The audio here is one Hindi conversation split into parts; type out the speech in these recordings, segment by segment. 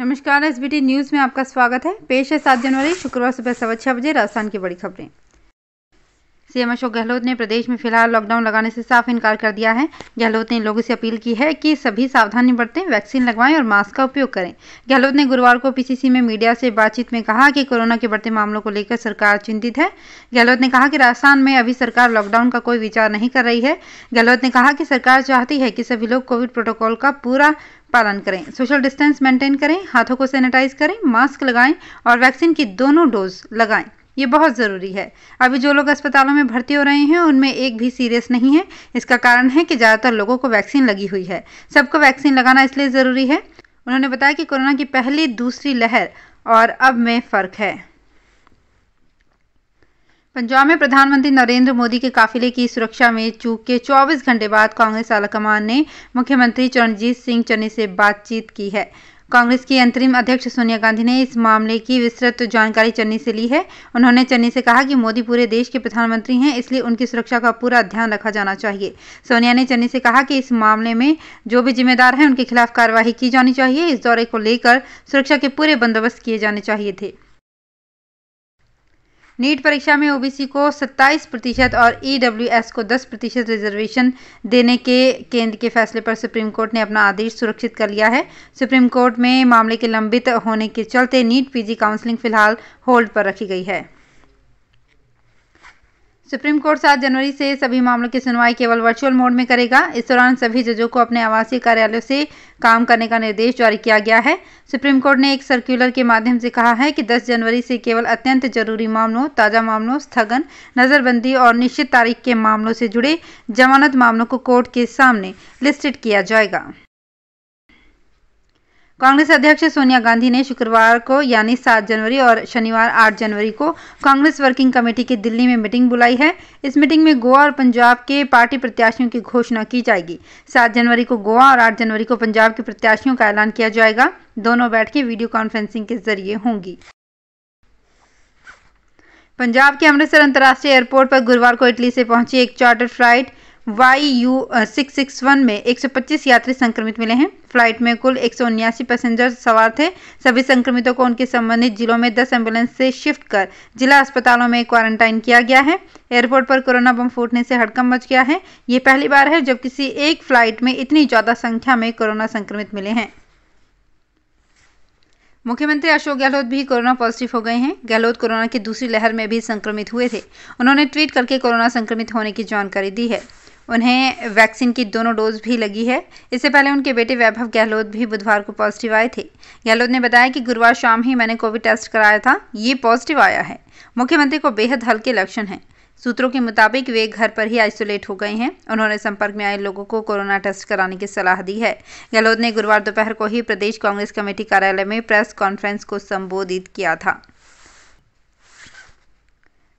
नमस्कार एस बी न्यूज़ में आपका स्वागत है पेश है सात जनवरी शुक्रवार सुबह सवा छः बजे राजस्थान की बड़ी खबरें सीएम अशोक गहलोत ने प्रदेश में फिलहाल लॉकडाउन लगाने से साफ इनकार कर दिया है गहलोत ने लोगों से अपील की है कि सभी सावधानी बरतें वैक्सीन लगवाएं और मास्क का उपयोग करें गहलोत ने गुरुवार को पीसीसी में मीडिया से बातचीत में कहा कि कोरोना के बढ़ते मामलों को लेकर सरकार चिंतित है गहलोत ने कहा कि राजस्थान में अभी सरकार लॉकडाउन का कोई विचार नहीं कर रही है गहलोत ने कहा कि सरकार चाहती है कि सभी लोग कोविड प्रोटोकॉल का पूरा पालन करें सोशल डिस्टेंस मेंटेन करें हाथों को सैनिटाइज करें मास्क लगाएं और वैक्सीन की दोनों डोज लगाएं ये बहुत ज़रूरी है अभी जो लोग अस्पतालों में भर्ती हो रहे हैं उनमें एक भी सीरियस नहीं है इसका कारण है कि ज़्यादातर लोगों को वैक्सीन लगी हुई है सबको वैक्सीन लगाना इसलिए ज़रूरी है उन्होंने बताया कि कोरोना की पहली दूसरी लहर और अब में फ़र्क है पंजाब में प्रधानमंत्री नरेंद्र मोदी के काफिले की सुरक्षा में चूक के 24 घंटे बाद कांग्रेस आलाकमान ने मुख्यमंत्री चरणजीत सिंह चन्नी से बातचीत की है कांग्रेस की अंतरिम अध्यक्ष सोनिया गांधी ने इस मामले की विस्तृत जानकारी चन्नी से ली है उन्होंने चन्नी से कहा कि मोदी पूरे देश के प्रधानमंत्री हैं इसलिए उनकी सुरक्षा का पूरा ध्यान रखा जाना चाहिए सोनिया ने चन्नी से कहा कि इस मामले में जो भी जिम्मेदार हैं उनके खिलाफ कार्रवाई की जानी चाहिए इस दौरे को लेकर सुरक्षा के पूरे बंदोबस्त किए जाने चाहिए थे नीट परीक्षा में ओबीसी को 27 प्रतिशत और ईडब्ल्यूएस e को 10 प्रतिशत रिजर्वेशन देने के केंद्र के फैसले पर सुप्रीम कोर्ट ने अपना आदेश सुरक्षित कर लिया है सुप्रीम कोर्ट में मामले के लंबित होने के चलते नीट पीजी काउंसलिंग फिलहाल होल्ड पर रखी गई है सुप्रीम कोर्ट सात जनवरी से सभी मामलों की सुनवाई केवल वर्चुअल मोड में करेगा इस दौरान सभी जजों को अपने आवासीय कार्यालयों से काम करने का निर्देश जारी किया गया है सुप्रीम कोर्ट ने एक सर्कुलर के माध्यम से कहा है कि 10 जनवरी से केवल अत्यंत जरूरी मामलों ताज़ा मामलों स्थगन नज़रबंदी और निश्चित तारीख के मामलों से जुड़े जमानत मामलों को कोर्ट के सामने लिस्टेड किया जाएगा कांग्रेस अध्यक्ष सोनिया गांधी ने शुक्रवार को यानी 7 जनवरी और शनिवार 8 जनवरी को कांग्रेस वर्किंग कमेटी की दिल्ली में मीटिंग बुलाई है इस मीटिंग में गोवा और पंजाब के पार्टी प्रत्याशियों की घोषणा की जाएगी 7 जनवरी को गोवा और 8 जनवरी को पंजाब के प्रत्याशियों का ऐलान किया जाएगा दोनों बैठकें वीडियो कॉन्फ्रेंसिंग के जरिए होंगी पंजाब के अमृतसर अंतर्राष्ट्रीय एयरपोर्ट पर गुरुवार को इटली से पहुंची एक charter flight Y U six six one में एक सौ पच्चीस यात्री संक्रमित मिले हैं फ्लाइट में कुल एक सौ उन्यासी पैसेंजर सवार थे सभी संक्रमितों को उनके संबंधित जिलों में दस एम्बुलेंस से शिफ्ट कर जिला अस्पतालों में क्वारंटाइन किया गया है एयरपोर्ट पर कोरोना बम फूटने से हड़कम मच गया है ये पहली बार है जब किसी एक फ्लाइट में इतनी ज़्यादा संख्या में कोरोना संक्रमित मिले हैं मुख्यमंत्री अशोक गहलोत भी कोरोना पॉजिटिव हो गए हैं गहलोत कोरोना की दूसरी लहर में भी संक्रमित हुए थे उन्होंने ट्वीट करके कोरोना संक्रमित होने की जानकारी दी है उन्हें वैक्सीन की दोनों डोज भी लगी है इससे पहले उनके बेटे वैभव गहलोत भी बुधवार को पॉजिटिव आए थे गहलोत ने बताया कि गुरुवार शाम ही मैंने कोविड टेस्ट कराया था ये पॉजिटिव आया है मुख्यमंत्री को बेहद हल्के लक्षण हैं सूत्रों के मुताबिक वे घर पर ही आइसोलेट हो गए हैं उन्होंने संपर्क में आए लोगों को कोरोना टेस्ट कराने की सलाह दी है गहलोत ने गुरुवार दोपहर को ही प्रदेश कांग्रेस कमेटी कार्यालय में प्रेस कॉन्फ्रेंस को संबोधित किया था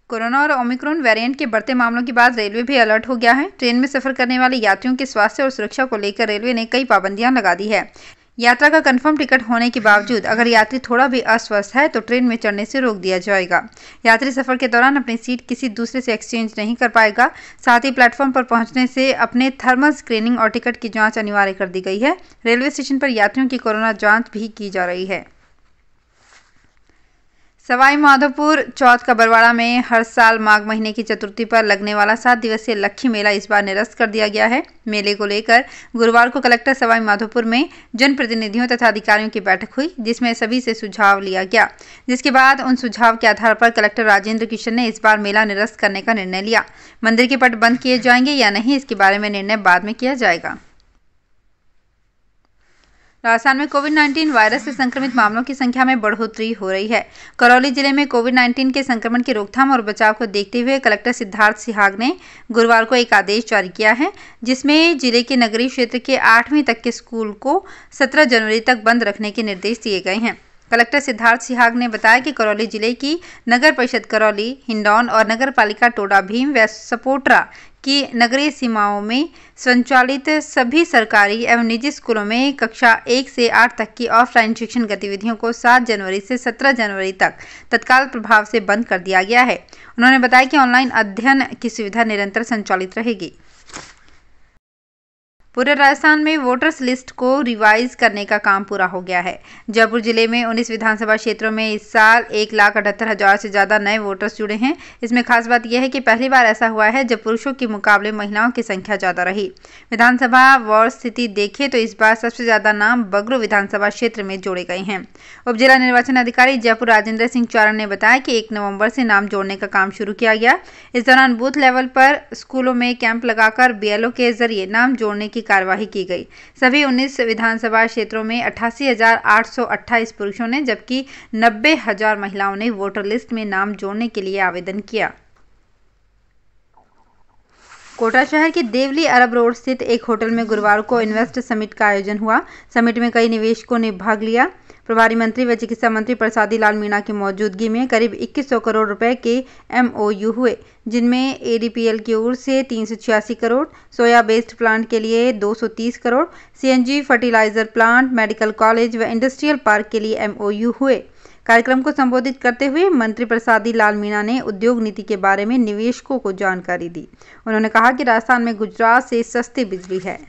कोरोना और ओमिक्रॉन वेरिएंट के बढ़ते मामलों के बाद रेलवे भी अलर्ट हो गया है ट्रेन में सफर करने वाले यात्रियों के स्वास्थ्य और सुरक्षा को लेकर रेलवे ने कई पाबंदियां लगा दी है यात्रा का कंफर्म टिकट होने के बावजूद अगर यात्री थोड़ा भी अस्वस्थ है तो ट्रेन में चढ़ने से रोक दिया जाएगा यात्री सफर के दौरान अपनी सीट किसी दूसरे से एक्सचेंज नहीं कर पाएगा साथ ही प्लेटफॉर्म पर पहुंचने से अपने थर्मल स्क्रीनिंग और टिकट की जांच अनिवार्य कर दी गई है रेलवे स्टेशन पर यात्रियों की कोरोना जाँच भी की जा रही है सवाई माधोपुर चौथ का बरवाड़ा में हर साल माघ महीने की चतुर्थी पर लगने वाला सात दिवसीय लक्खी मेला इस बार निरस्त कर दिया गया है मेले को लेकर गुरुवार को कलेक्टर सवाई माधोपुर में जनप्रतिनिधियों तथा अधिकारियों की बैठक हुई जिसमें सभी से सुझाव लिया गया जिसके बाद उन सुझाव के आधार पर कलेक्टर राजेंद्र किशन ने इस बार मेला निरस्त करने का निर्णय लिया मंदिर के पट बंद किए जाएंगे या नहीं इसके बारे में निर्णय बाद में किया जाएगा राजस्थान में कोविड 19 वायरस से संक्रमित मामलों की संख्या में बढ़ोतरी हो रही है करौली जिले में कोविड 19 के संक्रमण की रोकथाम और बचाव को देखते हुए कलेक्टर सिद्धार्थ सिहाग ने गुरुवार को एक आदेश जारी किया है जिसमें जिले के नगरीय क्षेत्र के आठवीं तक के स्कूल को सत्रह जनवरी तक बंद रखने के निर्देश दिए गए हैं कलेक्टर सिद्धार्थ सिहाग ने बताया कि करौली जिले की नगर परिषद करौली हिंडौन और नगर पालिका टोडा भीम व सपोटरा कि नगरीय सीमाओं में संचालित सभी सरकारी एवं निजी स्कूलों में कक्षा एक से आठ तक की ऑफलाइन शिक्षण गतिविधियों को सात जनवरी से सत्रह जनवरी तक तत्काल प्रभाव से बंद कर दिया गया है उन्होंने बताया कि ऑनलाइन अध्ययन की सुविधा निरंतर संचालित रहेगी पूरे राजस्थान में वोटर्स लिस्ट को रिवाइज करने का काम पूरा हो गया है जयपुर जिले में उन्नीस विधानसभा क्षेत्रों में इस साल एक लाख अठहत्तर हजार से ज्यादा नए वोटर्स जुड़े हैं इसमें खास बात यह है कि पहली बार ऐसा हुआ है जब पुरुषों के मुकाबले महिलाओं की संख्या ज्यादा रही विधानसभा वार्ड स्थिति देखे तो इस बार सबसे ज्यादा नाम बगरो विधानसभा क्षेत्र में जोड़े गए हैं उप जिला निर्वाचन अधिकारी जयपुर राजेंद्र सिंह चौरण ने बताया कि एक नवम्बर से नाम जोड़ने का काम शुरू किया गया इस दौरान बूथ लेवल पर स्कूलों में कैंप लगाकर बीएलओ के जरिए नाम जोड़ने की कार्यवाही की गई सभी 19 विधानसभा क्षेत्रों में अठासी पुरुषों ने जबकि नब्बे महिलाओं ने वोटर लिस्ट में नाम जोड़ने के लिए आवेदन किया कोटा शहर के देवली अरब रोड स्थित एक होटल में गुरुवार को इन्वेस्ट समिट का आयोजन हुआ समिट में कई निवेशकों ने भाग लिया प्रभारी मंत्री व चिकित्सा मंत्री प्रसादी लाल मीणा की मौजूदगी में करीब 2100 करोड़ रुपए के एमओयू हुए जिनमें एडीपीएल की ओर से तीन करोड़ सोया बेस्ड प्लांट के लिए 230 crore CNG fertiliser plant medical college व इंडस्ट्रियल पार्क के लिए एमओयू हुए कार्यक्रम को संबोधित करते हुए मंत्री प्रसादी लाल मीणा ने उद्योग नीति के बारे में निवेशकों को जानकारी दी उन्होंने कहा कि राजस्थान में गुजरात से सस्ती बिजली है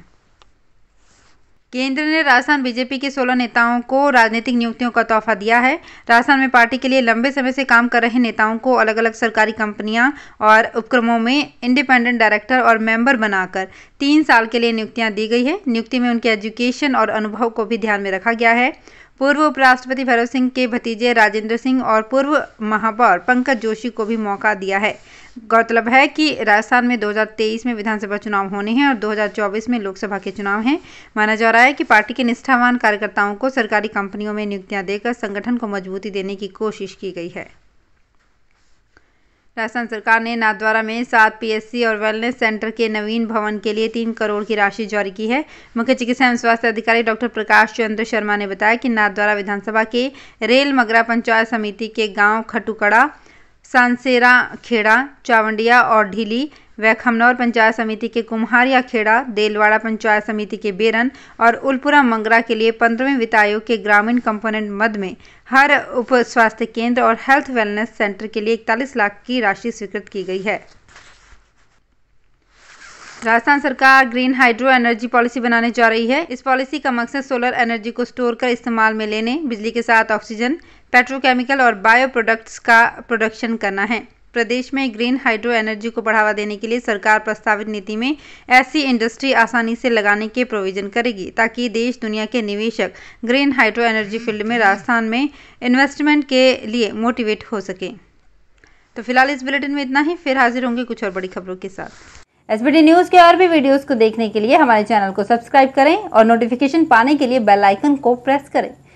केंद्र ने राजस्थान बीजेपी के 16 नेताओं को राजनीतिक नियुक्तियों का तोहफा दिया है राजस्थान में पार्टी के लिए लंबे समय से काम कर रहे नेताओं को अलग अलग सरकारी कंपनियां और उपक्रमों में इंडिपेंडेंट डायरेक्टर और मेंबर बनाकर तीन साल के लिए नियुक्तियां दी गई है नियुक्ति में उनके एजुकेशन और अनुभव को भी ध्यान में रखा गया है पूर्व उपराष्ट्रपति भैरव सिंह के भतीजे राजेंद्र सिंह और पूर्व महापौर पंकज जोशी को भी मौका दिया है गौरतलब है कि राजस्थान में 2023 में विधानसभा चुनाव होने हैं और 2024 में लोकसभा के चुनाव हैं माना जा रहा है कि पार्टी के निष्ठावान कार्यकर्ताओं को सरकारी कंपनियों में नियुक्तियां देकर संगठन को मजबूती देने की कोशिश की गई है राजस्थान सरकार ने नाथद्वारा में सात पीएससी और वेलनेस सेंटर के नवीन भवन के लिए तीन करोड़ की राशि जारी की है मुख्य चिकित्सा एवं स्वास्थ्य अधिकारी डॉक्टर प्रकाश चंद्र शर्मा ने बताया कि नाथद्वारा विधानसभा के रेल मगरा पंचायत समिति के गाँव खटुकड़ा सांसेरा खेड़ा चावंडिया और ढीली व खमनौर पंचायत समिति के कुम्हारिया खेड़ा देलवाड़ा पंचायत समिति के बेरन और उलपुरा मंगरा के लिए पंद्रहवें वित्त आयोग के ग्रामीण कंपोनेंट मद में हर उप स्वास्थ्य केंद्र और हेल्थ वेलनेस सेंटर के लिए इकतालीस लाख की राशि स्वीकृत की गई है राजस्थान सरकार ग्रीन हाइड्रो एनर्जी पॉलिसी बनाने जा रही है इस पॉलिसी का मकसद सोलर एनर्जी को स्टोर कर इस्तेमाल में लेने बिजली के साथ ऑक्सीजन पेट्रोकेमिकल और बायो प्रोडक्ट्स का प्रोडक्शन करना है प्रदेश में ग्रीन हाइड्रो एनर्जी को बढ़ावा देने के लिए सरकार प्रस्तावित नीति में ऐसी इंडस्ट्री आसानी से लगाने के प्रोविजन करेगी ताकि देश दुनिया के निवेशक ग्रीन हाइड्रो एनर्जी फील्ड में राजस्थान में इन्वेस्टमेंट के लिए मोटिवेट हो सके तो फिलहाल इस बुलेटिन में इतना ही फिर हाजिर होंगे कुछ और बड़ी खबरों के साथ एस न्यूज के और भी वीडियो को देखने के लिए हमारे चैनल को सब्सक्राइब करें और नोटिफिकेशन पाने के लिए बेल को प्रेस करें